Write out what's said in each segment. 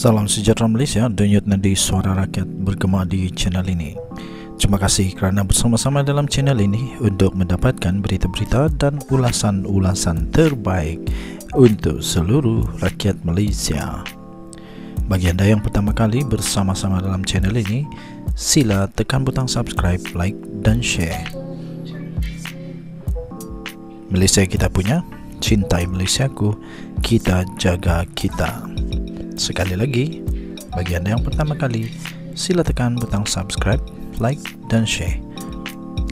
Salam sejahtera Malaysia, denyut nadi suara rakyat bergema di channel ini. Terima kasih kerana bersama-sama dalam channel ini untuk mendapatkan berita-berita dan ulasan-ulasan terbaik untuk seluruh rakyat Malaysia. Bagi anda yang pertama kali bersama-sama dalam channel ini, sila tekan butang subscribe, like dan share. Malaysia kita punya, cintai Malaysiaku, kita jaga kita. Sekali lagi, bagi Anda yang pertama kali, sila tekan butang subscribe, like, dan share.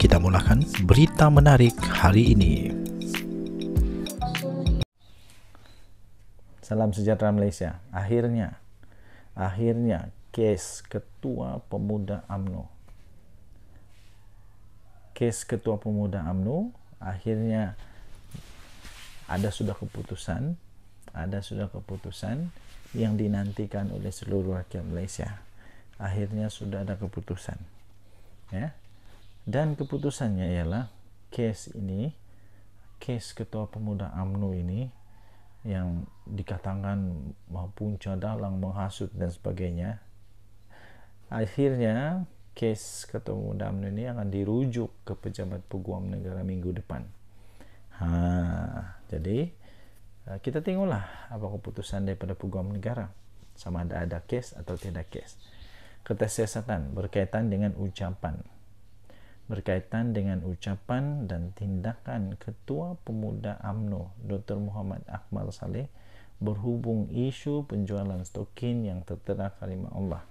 Kita mulakan berita menarik hari ini. Salam sejahtera Malaysia. Akhirnya, akhirnya kes Ketua Pemuda AMNO. Kes Ketua Pemuda AMNO akhirnya ada sudah keputusan ada sudah keputusan yang dinantikan oleh seluruh rakyat Malaysia akhirnya sudah ada keputusan ya dan keputusannya ialah case ini case ketua pemuda AMNU ini yang dikatakan punca dalang menghasut dan sebagainya akhirnya kes ketua pemuda UMNO ini akan dirujuk ke pejabat peguam negara minggu depan ha, jadi Eh, kita tengoklah apa keputusan daripada peguam negara sama ada ada kes atau tidak kes kertas siasatan berkaitan dengan ucapan berkaitan dengan ucapan dan tindakan Ketua Pemuda AMNO Dr. Muhammad Akmal Saleh berhubung isu penjualan stokin yang tertera kalimah Allah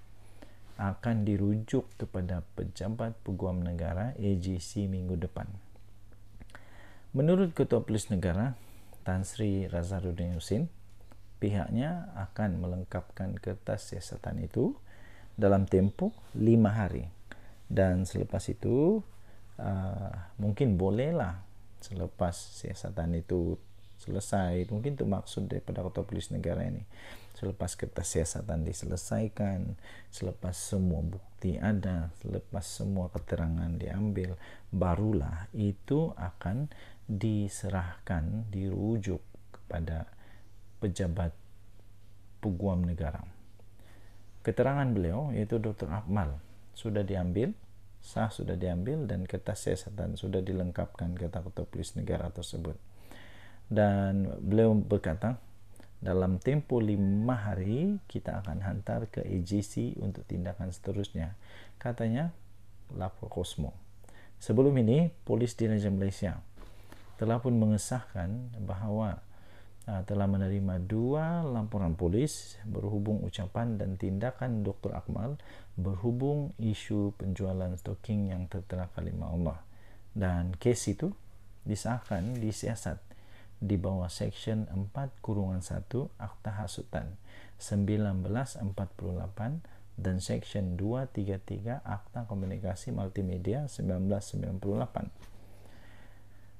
akan dirujuk kepada pejabat peguam negara AGC minggu depan. Menurut Ketua Polis Negara, Tan Sri Razaruddin Husin, pihaknya akan melengkapkan kertas siasatan itu dalam tempo lima hari. Dan selepas itu uh, mungkin bolehlah selepas siasatan itu selesai, mungkin itu maksud daripada kota polis negara ini. Selepas kertas siasatan diselesaikan, selepas semua bukti ada, selepas semua keterangan diambil, barulah itu akan diserahkan, dirujuk kepada pejabat peguam negara. Keterangan beliau yaitu Dr. Akmal sudah diambil, sah sudah diambil dan kertas siasatan sudah dilengkapkan ke akta polis negara tersebut. Dan beliau berkata, dalam tempo lima hari kita akan hantar ke AJC untuk tindakan seterusnya. Katanya lapor Kosmo. Sebelum ini, polis di Raja Malaysia telah pun mengesahkan bahwa uh, ah, telah menerima dua laporan polis berhubung ucapan dan tindakan Dr. Akmal berhubung isu penjualan stoking yang tertera kalimat Allah. Dan kes itu disahkan disiasat di bawah section 4 kurungan 1 Akta Hasutan 1948 dan section 233 Akta Komunikasi Multimedia 1998.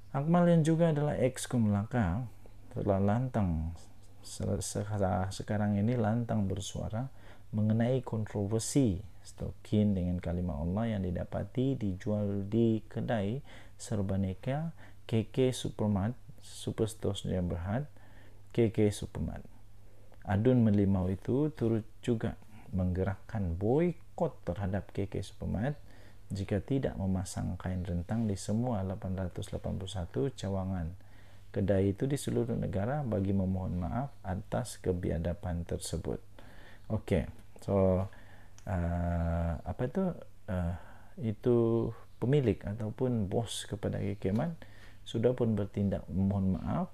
Akmal yang juga adalah ekskum laka telah lantang sekarang ini lantang bersuara mengenai kontroversi stokin dengan kalimat Allah yang didapati dijual di kedai Serbaneka KK Supermart Superstores yang berhad KK Supermart Adun melimau itu turut juga menggerakkan boykot terhadap KK Supermart jika tidak memasang kain rentang di semua 881 cawangan. Kedai itu di seluruh negara bagi memohon maaf atas kebiadapan tersebut. Okey, so uh, apa itu? Uh, itu pemilik ataupun bos kepada kekeman sudah pun bertindak memohon maaf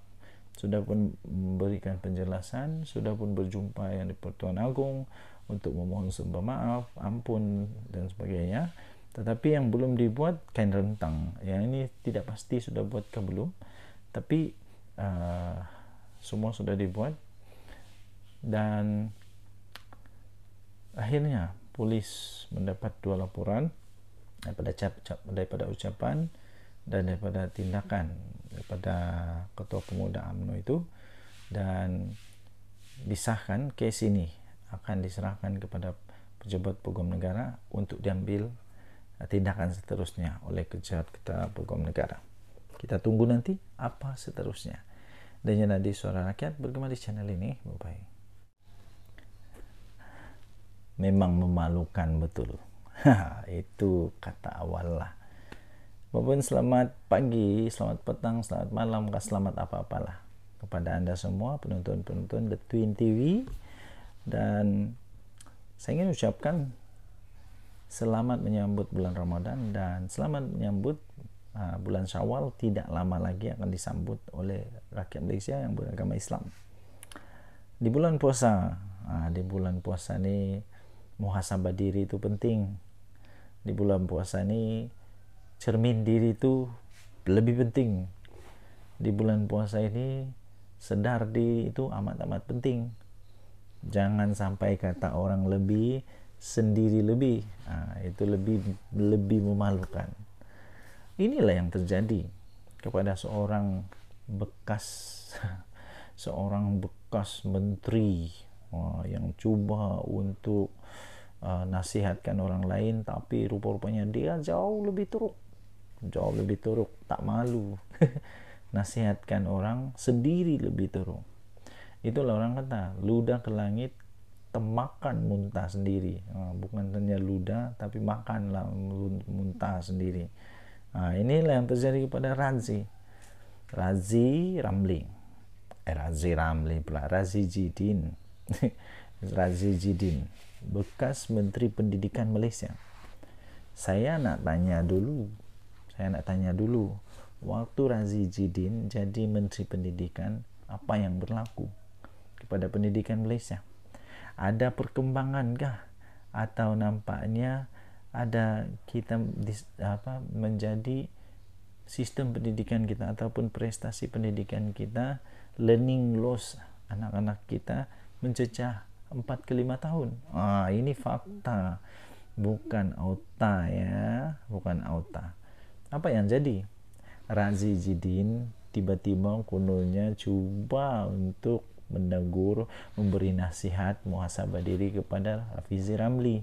sudah pun memberikan penjelasan sudah pun berjumpa yang di Pertuan Agong untuk memohon sumber maaf ampun dan sebagainya tetapi yang belum dibuat kain rentang ya ini tidak pasti sudah buat ke belum tapi uh, semua sudah dibuat dan akhirnya polis mendapat dua laporan daripada cap, cap daripada ucapan dan daripada tindakan daripada ketua pemuda AMNO itu dan disahkan case ini akan diserahkan kepada pejabat hukum negara untuk diambil tindakan seterusnya oleh kejahat kita hukum negara. Kita tunggu nanti apa seterusnya. Dan yang nanti suara rakyat bergema di channel ini. bye Memang memalukan betul. Itu kata awal lah. Bapak selamat pagi, selamat petang, selamat malam, selamat apa-apalah. Kepada Anda semua penonton-penonton The Twin TV. Dan saya ingin ucapkan Selamat menyambut bulan Ramadan dan selamat menyambut uh, bulan Syawal tidak lama lagi akan disambut oleh rakyat Malaysia yang beragama Islam. Di bulan puasa, uh, di bulan puasa ini muhasabah diri itu penting. Di bulan puasa ini cermin diri itu lebih penting. Di bulan puasa ini sedar diri itu amat-amat penting. Jangan sampai kata orang lebih sendiri lebih nah, itu lebih lebih memalukan inilah yang terjadi kepada seorang bekas seorang bekas menteri yang coba untuk uh, nasihatkan orang lain tapi rupa-rupanya dia jauh lebih teruk jauh lebih teruk tak malu nasihatkan orang sendiri lebih teruk itulah orang kata ludah ke langit temakan muntah sendiri ah, bukan hanya ludah tapi makanlah muntah sendiri nah, inilah yang terjadi kepada Razi Razi Ramli eh, Razi Ramli pula Razi Jidin Razi Jidin bekas Menteri Pendidikan Malaysia saya nak tanya dulu saya nak tanya dulu waktu Razi Jidin jadi Menteri Pendidikan apa yang berlaku kepada pendidikan Malaysia ada perkembangan kah atau nampaknya ada kita apa menjadi sistem pendidikan kita ataupun prestasi pendidikan kita learning loss anak-anak kita mencecah 4 ke 5 tahun. Ah, ini fakta. Bukan auta ya, bukan auta. Apa yang jadi? Razi Jidin tiba-tiba kunulnya coba untuk mendagur memberi nasihat, muhasabah diri kepada Hafiz Ramli.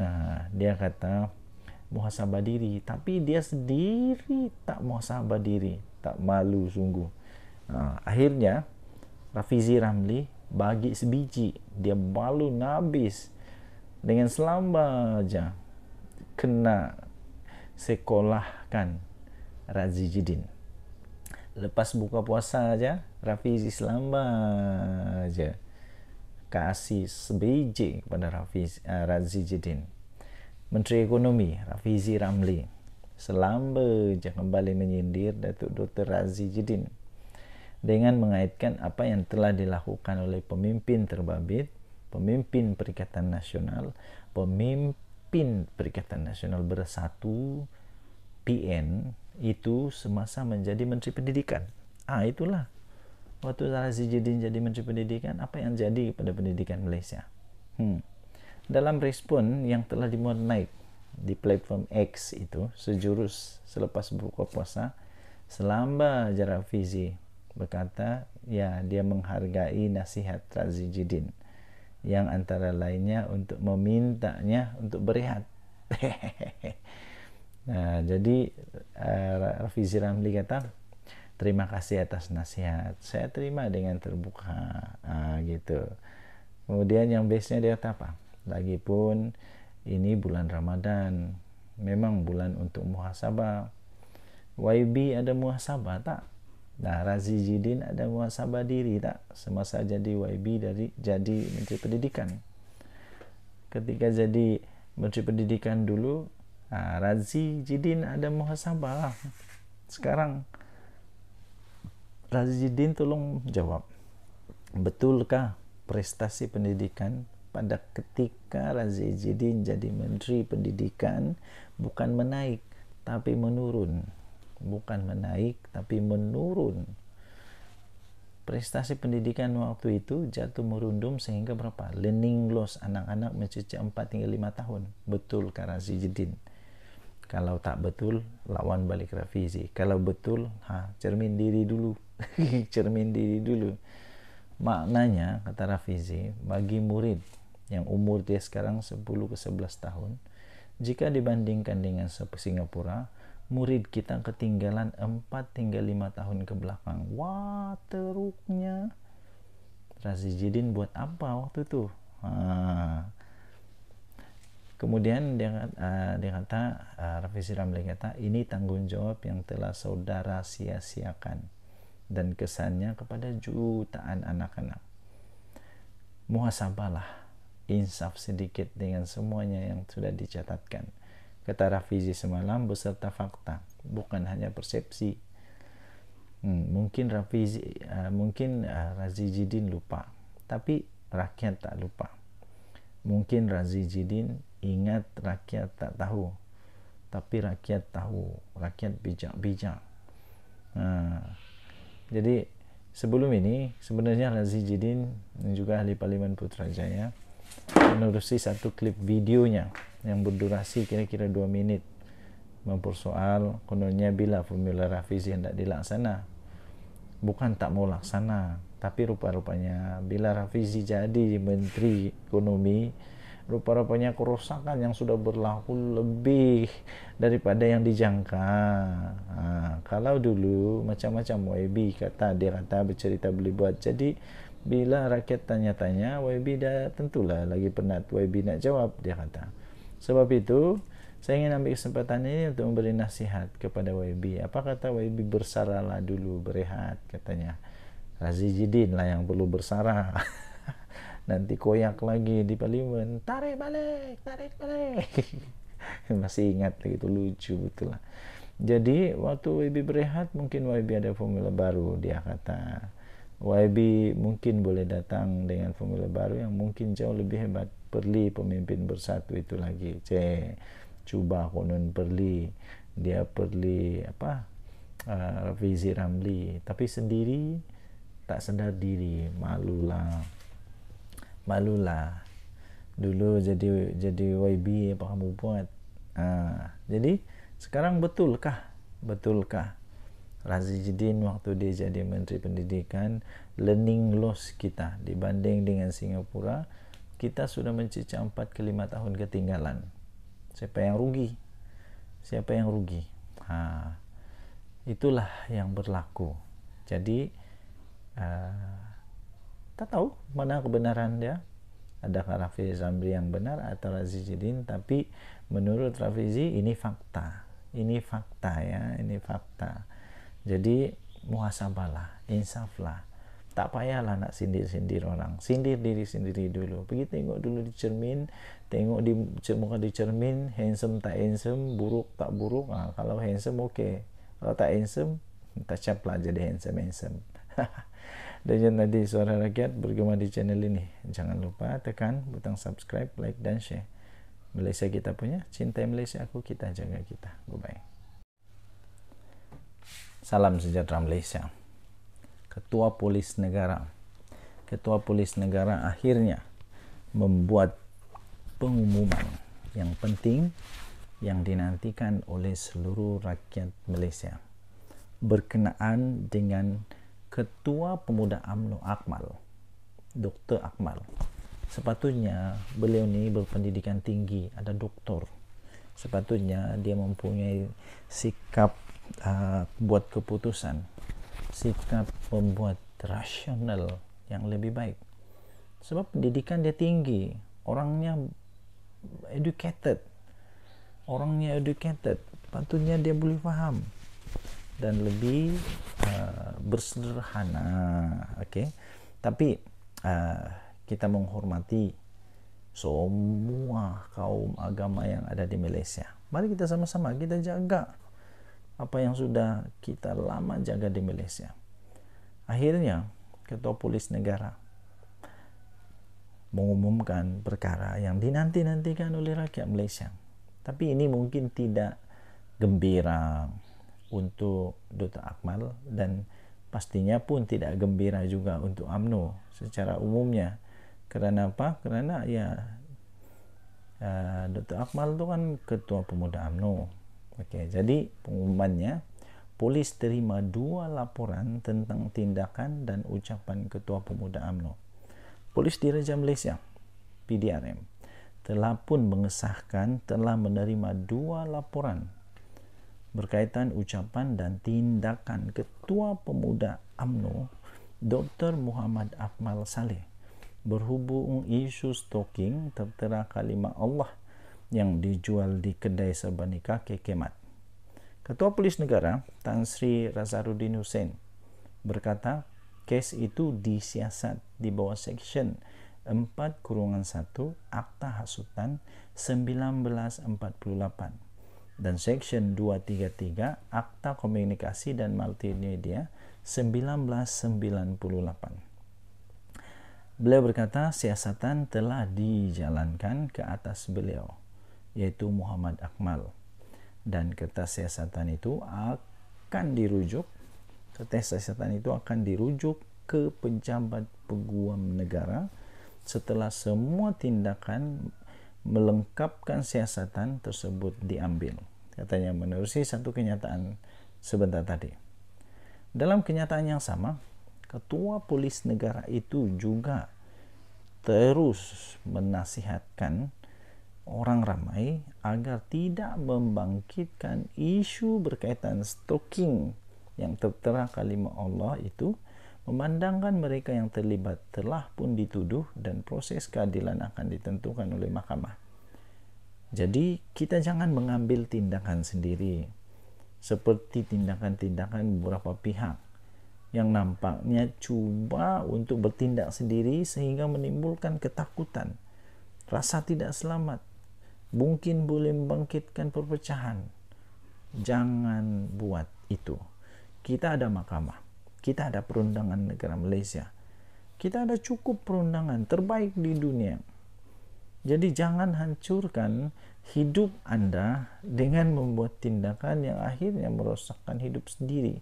Nah, ha, dia kata muhasabah diri, tapi dia sendiri tak muhasabah diri, tak malu sungguh. Nah, ha, akhirnya Rafizi Ramli bagi sebiji, dia malu nabis dengan selamba aja kena sekolahkan Razi Jidin. lepas buka puasa aja Rafizi Islamba aja kasih sebiji kepada Rafi uh, eh, Razi Jidin Menteri Ekonomi Rafizi Ramli selamba aja kembali menyindir Datuk Dr. Razi Jidin dengan mengaitkan apa yang telah dilakukan oleh pemimpin terbabit pemimpin Perikatan Nasional pemimpin Perikatan Nasional Bersatu PN itu semasa menjadi Menteri Pendidikan. Ah, itulah. Waktu Razijidin jadi Menteri Pendidikan, apa yang jadi pada pendidikan Malaysia? Hmm. Dalam respon yang telah dimuat naik di platform X itu, sejurus selepas buka puasa, selamba Jarafizi berkata, ya dia menghargai nasihat Razijidin yang antara lainnya untuk memintanya untuk berehat. Nah, jadi uh, Ramli kata, terima kasih atas nasihat. Saya terima dengan terbuka nah, gitu. Kemudian yang base-nya dia apa? Lagipun ini bulan Ramadan, memang bulan untuk muhasabah. YB ada muhasabah tak? Nah, Razi Jidin ada muhasabah diri tak? Semasa jadi YB dari jadi Menteri Pendidikan. Ketika jadi Menteri Pendidikan dulu, nah, Razi Jidin ada muhasabah sekarang Razi Jidin tolong jawab betulkah prestasi pendidikan pada ketika Razi Jidin jadi Menteri Pendidikan bukan menaik tapi menurun bukan menaik tapi menurun prestasi pendidikan waktu itu jatuh merundum sehingga berapa learning loss anak-anak mencuci 4 hingga 5 tahun betul Jidin kalau tak betul lawan balik revisi kalau betul ha, cermin diri dulu cermin diri dulu maknanya kata Rafizi bagi murid yang umur dia sekarang 10 ke 11 tahun jika dibandingkan dengan Singapura murid kita ketinggalan 4 hingga 5 tahun ke belakang wah teruknya Razijidin buat apa waktu itu ha, Kemudian dia, uh, dia kata, uh, Rafi Ramli kata, ini tanggung jawab yang telah saudara sia-siakan dan kesannya kepada jutaan anak-anak. Muhasabalah, insaf sedikit dengan semuanya yang sudah dicatatkan. Kata Rafizi semalam beserta fakta, bukan hanya persepsi. Hmm, mungkin Rafizi, uh, eh, mungkin uh, Razijidin lupa, tapi rakyat tak lupa. Mungkin Razijidin ingat rakyat tak tahu tapi rakyat tahu rakyat bijak-bijak ha. jadi sebelum ini sebenarnya Razi Jidin dan juga ahli parlimen Putrajaya menerusi satu klip videonya yang berdurasi kira-kira 2 minit mempersoal kononnya bila formula Rafizi hendak dilaksana bukan tak mau laksana tapi rupa-rupanya bila Rafizi jadi menteri ekonomi rupa-rupanya kerusakan yang sudah berlaku lebih daripada yang dijangka. Ha, kalau dulu macam-macam YB kata dia kata bercerita boleh buat. Jadi bila rakyat tanya-tanya YB dah tentulah lagi penat YB nak jawab dia kata. Sebab itu saya ingin ambil kesempatan ini untuk memberi nasihat kepada YB. Apa kata YB bersaralah dulu berehat katanya. Razi Jidin lah yang perlu bersara. nanti koyak lagi di parlimen tarik balik tarik balik masih ingat gitu lucu betul lah jadi waktu YB berehat mungkin YB ada formula baru dia kata YB mungkin boleh datang dengan formula baru yang mungkin jauh lebih hebat perli pemimpin bersatu itu lagi c coba konon perli dia perli apa uh, Ramli tapi sendiri tak sadar diri malulah malulah dulu jadi jadi YB apa kamu buat nah, jadi sekarang betulkah betulkah Razijidin waktu dia jadi Menteri Pendidikan learning loss kita dibanding dengan Singapura kita sudah mencicah 4 ke 5 tahun ketinggalan siapa yang rugi siapa yang rugi ha, ah, itulah yang berlaku jadi uh, kita tahu mana kebenaran dia adakah Rafi Zambri yang benar atau Razijidin tapi menurut Rafizi ini fakta ini fakta ya ini fakta jadi muhasabalah insaflah tak payahlah nak sindir-sindir orang sindir diri sendiri dulu pergi tengok dulu di cermin tengok di muka di cermin handsome tak handsome buruk tak buruk nah, kalau handsome oke okay. kalau tak handsome tak cap lah jadi handsome handsome Kajian tadi suara rakyat bergema di channel ini. Jangan lupa tekan butang subscribe, like, dan share. Malaysia kita punya, cintai Malaysia aku, kita jaga kita. Goodbye. Salam sejahtera Malaysia. Ketua Polis Negara. Ketua Polis Negara akhirnya membuat pengumuman yang penting yang dinantikan oleh seluruh rakyat Malaysia berkenaan dengan Ketua Pemuda AMNO Akmal, Dr. Akmal. Sepatutnya beliau ini berpendidikan tinggi, ada doktor. Sepatutnya dia mempunyai sikap uh, buat keputusan, sikap membuat rasional yang lebih baik. Sebab pendidikan dia tinggi, orangnya educated, orangnya educated, patutnya dia boleh faham dan lebih Eh, bersederhana, oke. Okay? Tapi uh, kita menghormati semua kaum agama yang ada di Malaysia. Mari kita sama-sama kita jaga apa yang sudah kita lama jaga di Malaysia. Akhirnya ketua polis negara mengumumkan perkara yang dinanti-nantikan oleh rakyat Malaysia. Tapi ini mungkin tidak gembira, untuk Duta Akmal dan pastinya pun tidak gembira juga untuk AMNO secara umumnya. Karena apa? Karena ya uh, eh, Dr. Akmal itu kan ketua pemuda AMNO. Oke, jadi pengumumannya polis terima dua laporan tentang tindakan dan ucapan ketua pemuda AMNO. Polis Diraja Malaysia PDRM telah pun mengesahkan telah menerima dua laporan berkaitan ucapan dan tindakan Ketua Pemuda AMNO Dr. Muhammad Akmal Saleh berhubung isu stalking tertera kalimah Allah yang dijual di kedai Sabanika kekemat. Ketua Polis Negara Tan Sri Razaruddin Hussein berkata kes itu disiasat di bawah seksyen 4 kurungan 1 Akta Hasutan 1948 dan Section 233 Akta Komunikasi dan Multimedia 1998. Beliau berkata, siasatan telah dijalankan ke atas beliau, yaitu Muhammad Akmal. Dan kertas siasatan itu akan dirujuk, kertas siasatan itu akan dirujuk ke pejabat peguam negara setelah semua tindakan melengkapkan siasatan tersebut diambil katanya menerusi satu kenyataan sebentar tadi. Dalam kenyataan yang sama, ketua polis negara itu juga terus menasihatkan orang ramai agar tidak membangkitkan isu berkaitan stalking yang tertera kalimat Allah itu memandangkan mereka yang terlibat telah pun dituduh dan proses keadilan akan ditentukan oleh mahkamah. Jadi kita jangan mengambil tindakan sendiri seperti tindakan-tindakan beberapa pihak yang nampaknya coba untuk bertindak sendiri sehingga menimbulkan ketakutan, rasa tidak selamat, mungkin boleh membangkitkan perpecahan. Jangan buat itu. Kita ada mahkamah, kita ada perundangan negara Malaysia, kita ada cukup perundangan terbaik di dunia jadi jangan hancurkan hidup Anda dengan membuat tindakan yang akhirnya merosakkan hidup sendiri.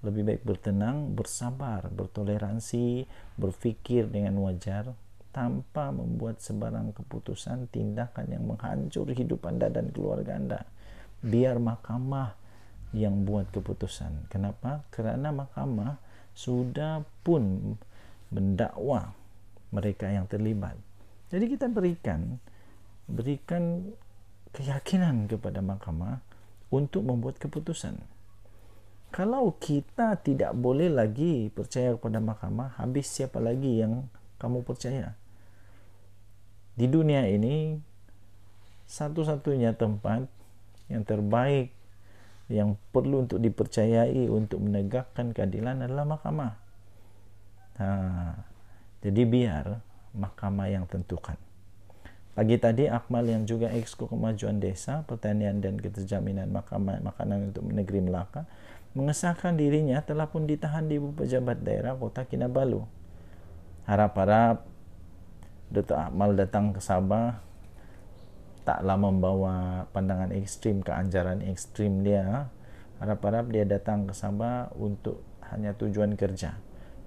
Lebih baik bertenang, bersabar, bertoleransi, berpikir dengan wajar tanpa membuat sebarang keputusan tindakan yang menghancur hidup Anda dan keluarga Anda. Biar mahkamah yang buat keputusan. Kenapa? Karena mahkamah sudah pun mendakwa mereka yang terlibat jadi kita berikan berikan keyakinan kepada mahkamah untuk membuat keputusan. Kalau kita tidak boleh lagi percaya kepada mahkamah, habis siapa lagi yang kamu percaya? Di dunia ini satu-satunya tempat yang terbaik yang perlu untuk dipercayai untuk menegakkan keadilan adalah mahkamah. Nah, jadi biar mahkamah yang tentukan. Pagi tadi Akmal yang juga Exco Kemajuan Desa, Pertanian dan Keterjaminan Mahkamah Makanan untuk Negeri Melaka mengesahkan dirinya telah pun ditahan di pejabat daerah Kota Kinabalu. Harap-harap Dr. Akmal datang ke Sabah tak lama membawa pandangan ekstrim, keanjaran ekstrim dia. Harap-harap dia datang ke Sabah untuk hanya tujuan kerja,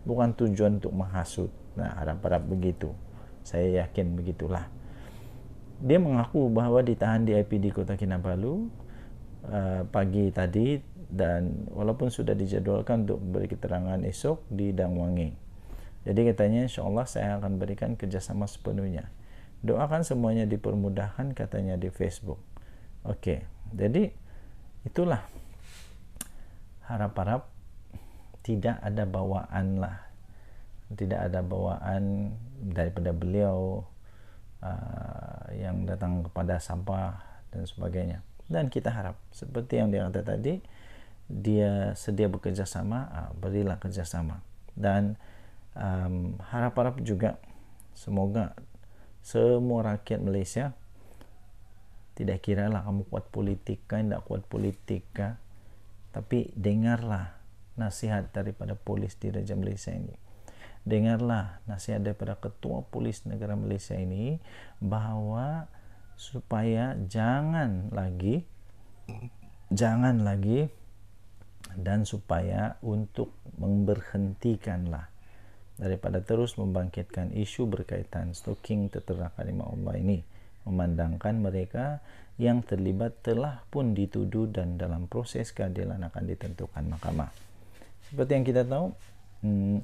bukan tujuan untuk menghasut Nah, harap-harap begitu. Saya yakin begitulah. Dia mengaku bahwa ditahan di IP di Kota Kinabalu uh, pagi tadi dan walaupun sudah dijadwalkan untuk beri keterangan esok di Dangwangi. Jadi katanya insya Allah saya akan berikan kerjasama sepenuhnya. Doakan semuanya dipermudahkan katanya di Facebook. Oke, jadi itulah harap-harap tidak ada bawaan lah tidak ada bawaan daripada beliau uh, yang datang kepada sampah dan sebagainya dan kita harap seperti yang dia kata tadi dia sedia bekerja sama uh, berilah kerjasama dan um, harap-harap juga semoga semua rakyat Malaysia tidak kiralah kamu kuat politika, tidak kuat politika, tapi dengarlah nasihat daripada polis di Raja Malaysia ini dengarlah nasihat daripada ketua polis negara Malaysia ini bahwa supaya jangan lagi jangan lagi dan supaya untuk memberhentikanlah daripada terus membangkitkan isu berkaitan stalking tertera kalimah Allah ini memandangkan mereka yang terlibat telah pun dituduh dan dalam proses keadilan akan ditentukan mahkamah seperti yang kita tahu hmm,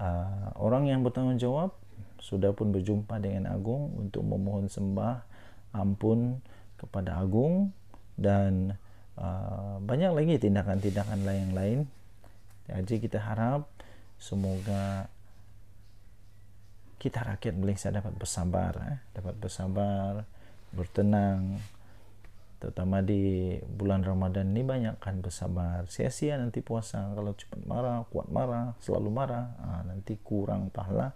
Ah, orang yang bertanggung jawab sudah pun berjumpa dengan Agung untuk memohon sembah ampun kepada Agung dan uh, banyak lagi tindakan-tindakan lain lain. Jadi kita harap semoga kita rakyat Malaysia dapat bersabar, eh? dapat bersabar, bertenang, terutama di bulan Ramadan ini banyak kan bersabar sia-sia nanti puasa kalau cepat marah kuat marah selalu marah nah, nanti kurang pahala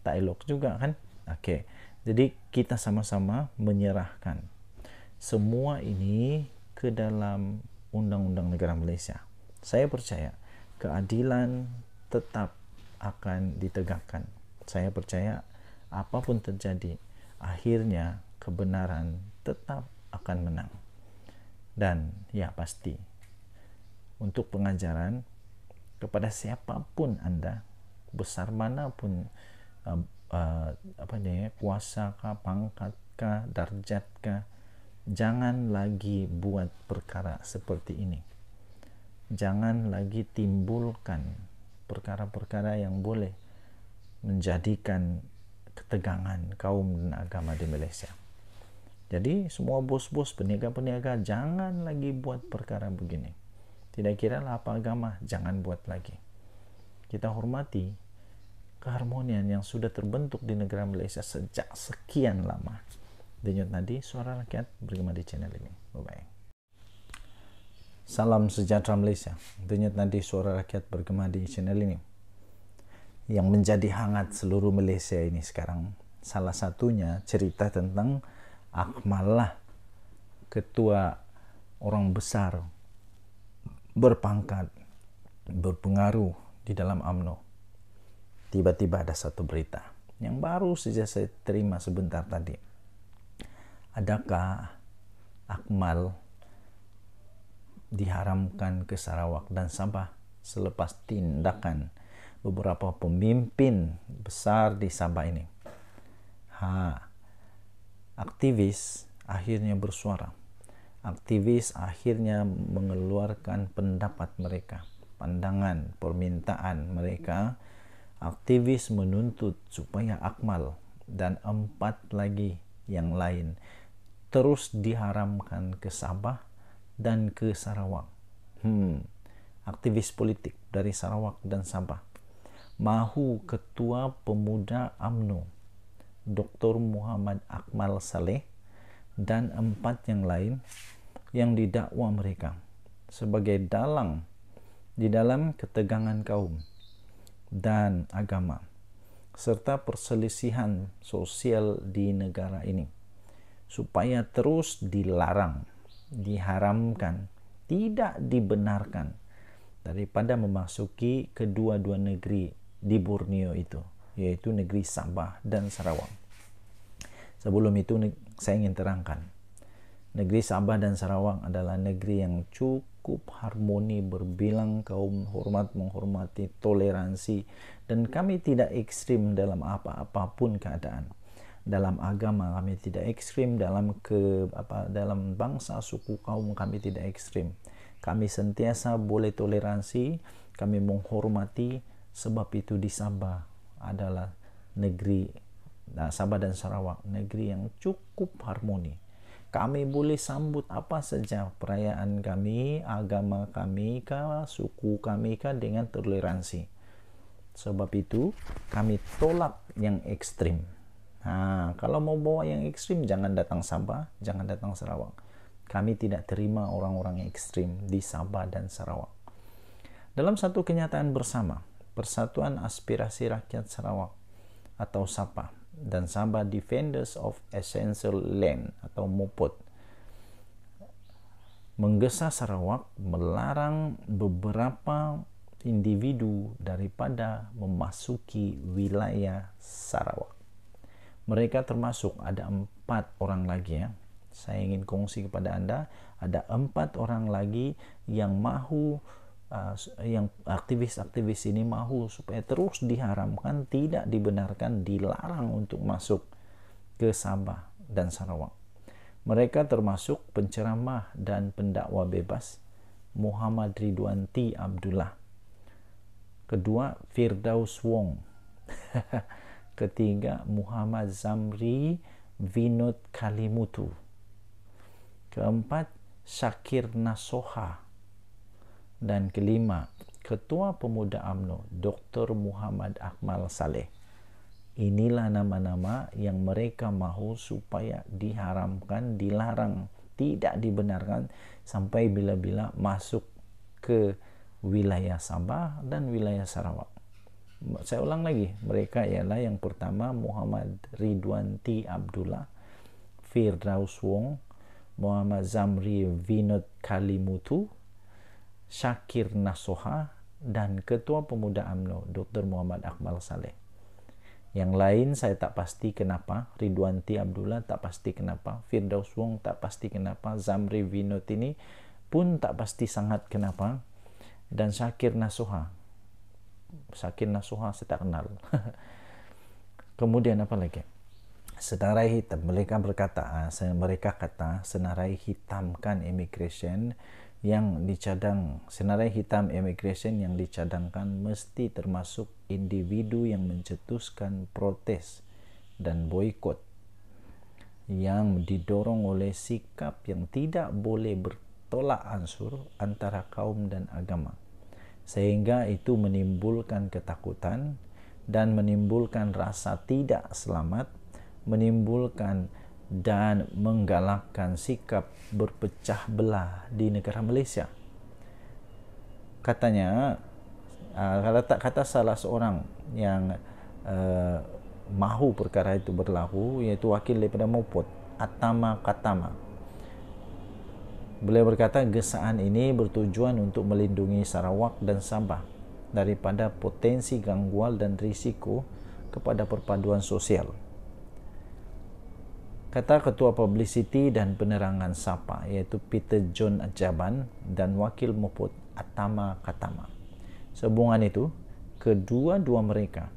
tak elok juga kan oke jadi kita sama-sama menyerahkan semua ini ke dalam undang-undang negara Malaysia saya percaya keadilan tetap akan ditegakkan saya percaya apapun terjadi akhirnya kebenaran tetap akan menang. Dan ya pasti, untuk pengajaran kepada siapapun Anda, besar manapun uh, uh, apa namanya kuasa kah, pangkat kah, darjat kah, jangan lagi buat perkara seperti ini. Jangan lagi timbulkan perkara-perkara yang boleh menjadikan ketegangan kaum dan agama di Malaysia. Jadi semua bos-bos peniaga-peniaga jangan lagi buat perkara begini. Tidak kira apa agama, jangan buat lagi. Kita hormati keharmonian yang sudah terbentuk di negara Malaysia sejak sekian lama. Denyut nanti Suara Rakyat, bergema di channel ini. Bye-bye. Salam sejahtera Malaysia. Denyut nanti Suara Rakyat, bergema di channel ini. Yang menjadi hangat seluruh Malaysia ini sekarang, salah satunya cerita tentang Akmalah ketua orang besar berpangkat berpengaruh di dalam AMNO. Tiba-tiba ada satu berita yang baru saja saya terima sebentar tadi. Adakah Akmal diharamkan ke Sarawak dan Sabah selepas tindakan beberapa pemimpin besar di Sabah ini? Ha, aktivis akhirnya bersuara. Aktivis akhirnya mengeluarkan pendapat mereka, pandangan, permintaan mereka. Aktivis menuntut supaya Akmal dan empat lagi yang lain terus diharamkan ke Sabah dan ke Sarawak. Hmm, aktivis politik dari Sarawak dan Sabah. Mahu Ketua Pemuda AMNO Dr. Muhammad Akmal Saleh dan empat yang lain yang didakwa mereka sebagai dalang di dalam ketegangan kaum dan agama serta perselisihan sosial di negara ini supaya terus dilarang, diharamkan, tidak dibenarkan daripada memasuki kedua-dua negeri di Borneo itu, yaitu negeri Sabah dan Sarawak. Sebelum itu saya ingin terangkan. Negeri Sabah dan Sarawak adalah negeri yang cukup harmoni berbilang kaum hormat menghormati toleransi dan kami tidak ekstrim dalam apa-apapun keadaan dalam agama kami tidak ekstrim dalam ke apa dalam bangsa suku kaum kami tidak ekstrim kami sentiasa boleh toleransi kami menghormati sebab itu di Sabah adalah negeri nah, Sabah dan Sarawak, negeri yang cukup harmoni. Kami boleh sambut apa saja perayaan kami, agama kami, suku kami dengan toleransi. Sebab itu kami tolak yang ekstrim. Nah, kalau mau bawa yang ekstrim jangan datang Sabah, jangan datang Sarawak. Kami tidak terima orang-orang ekstrim di Sabah dan Sarawak. Dalam satu kenyataan bersama, Persatuan Aspirasi Rakyat Sarawak atau SAPA dan Sabah Defenders of Essential Land atau muput menggesa Sarawak melarang beberapa individu daripada memasuki wilayah Sarawak. Mereka termasuk ada empat orang lagi ya. Saya ingin kongsi kepada Anda, ada empat orang lagi yang mahu Ah, yang aktivis-aktivis ini mau supaya terus diharamkan, tidak dibenarkan, dilarang untuk masuk ke Sabah dan Sarawak. Mereka termasuk penceramah dan pendakwa bebas Muhammad Ridwanti Abdullah. Kedua, Firdaus Wong. Ketiga, Muhammad Zamri Vinod Kalimutu. Keempat, Syakir Nasoha dan kelima, Ketua Pemuda AMNO, Dr. Muhammad Akmal Saleh. Inilah nama-nama yang mereka mahu supaya diharamkan, dilarang, tidak dibenarkan sampai bila-bila masuk ke wilayah Sabah dan wilayah Sarawak. Saya ulang lagi, mereka ialah yang pertama Muhammad Ridwan T. Abdullah, Firdaus Wong, Muhammad Zamri Vinod Kalimutu, Syakir Nasoha dan Ketua Pemuda AMNO Dr. Muhammad Akmal Saleh. Yang lain saya tak pasti kenapa, Ridwanti Abdullah tak pasti kenapa, Firdaus Wong tak pasti kenapa, Zamri Winot ini pun tak pasti sangat kenapa, dan Syakir Nasoha. Syakir Nasoha saya tak kenal. Kemudian apa lagi? Senarai hitam. Mereka berkata, ah, mereka kata senarai hitamkan immigration yang dicadang senarai hitam immigration yang dicadangkan mesti termasuk individu yang mencetuskan protes dan boykot yang didorong oleh sikap yang tidak boleh bertolak ansur antara kaum dan agama sehingga itu menimbulkan ketakutan dan menimbulkan rasa tidak selamat menimbulkan dan menggalakkan sikap berpecah belah di negara Malaysia. Katanya, ah, kalau tak kata salah seorang yang uh, mahu perkara itu berlaku, iaitu wakil daripada Mopot, Atama Katama. Beliau berkata, gesaan ini bertujuan untuk melindungi Sarawak dan Sabah daripada potensi gangguan dan risiko kepada perpaduan sosial kata Ketua Publicity dan Penerangan Sapa iaitu Peter John Ajaban dan Wakil Muput Atama Katama. Sehubungan itu, kedua-dua mereka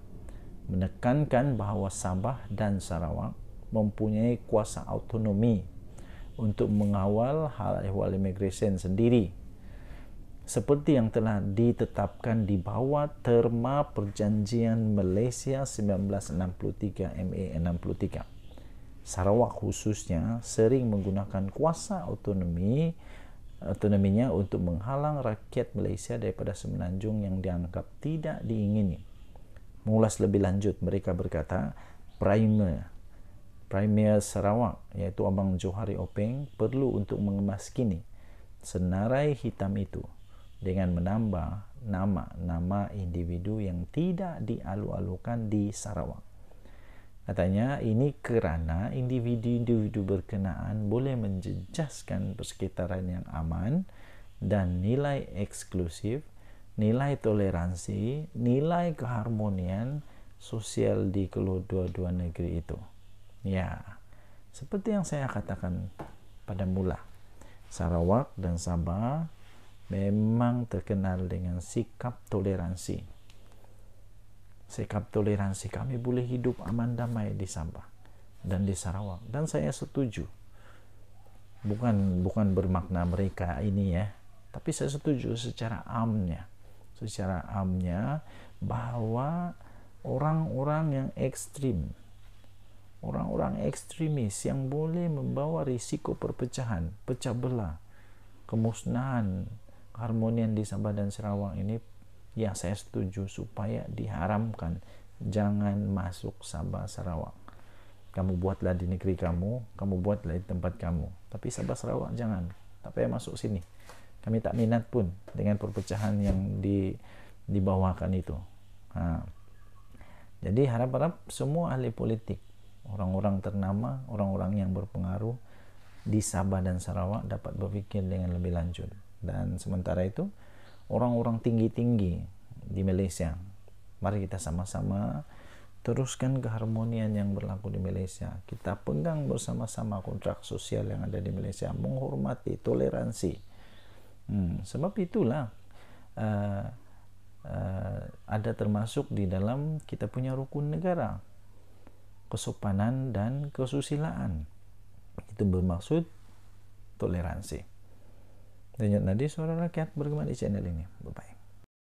menekankan bahawa Sabah dan Sarawak mempunyai kuasa autonomi untuk mengawal hal ehwal imigresen sendiri seperti yang telah ditetapkan di bawah terma perjanjian Malaysia 1963 MA 63. Sarawak khususnya sering menggunakan kuasa otonomi otonominya untuk menghalang rakyat Malaysia daripada semenanjung yang dianggap tidak diingini. Mengulas lebih lanjut, mereka berkata, Primer Premier Sarawak iaitu Abang Johari Openg perlu untuk mengemaskini senarai hitam itu dengan menambah nama-nama individu yang tidak dialu-alukan di Sarawak. Katanya ini kerana individu-individu berkenaan boleh menjejaskan persekitaran yang aman dan nilai eksklusif, nilai toleransi, nilai keharmonian sosial di kedua-dua negeri itu. Ya, seperti yang saya katakan pada mula, Sarawak dan Sabah memang terkenal dengan sikap toleransi sikap toleransi kami boleh hidup aman damai di Sabah dan di Sarawak dan saya setuju bukan bukan bermakna mereka ini ya tapi saya setuju secara amnya secara amnya bahwa orang-orang yang ekstrim orang-orang ekstremis yang boleh membawa risiko perpecahan pecah belah kemusnahan harmonian di Sabah dan Sarawak ini yang saya setuju supaya diharamkan jangan masuk Sabah Sarawak kamu buatlah di negeri kamu kamu buatlah di tempat kamu tapi Sabah Sarawak jangan tak payah masuk sini kami tak minat pun dengan perpecahan yang di dibawakan itu ha. jadi harap-harap semua ahli politik orang-orang ternama orang-orang yang berpengaruh di Sabah dan Sarawak dapat berpikir dengan lebih lanjut dan sementara itu orang-orang tinggi-tinggi di Malaysia. Mari kita sama-sama teruskan keharmonian yang berlaku di Malaysia. Kita pegang bersama-sama kontrak sosial yang ada di Malaysia, menghormati toleransi. Hmm, sebab itulah uh, uh, ada termasuk di dalam kita punya rukun negara, kesopanan dan kesusilaan. Itu bermaksud toleransi. Denyut nadi suara rakyat bergema di channel ini. Bye-bye.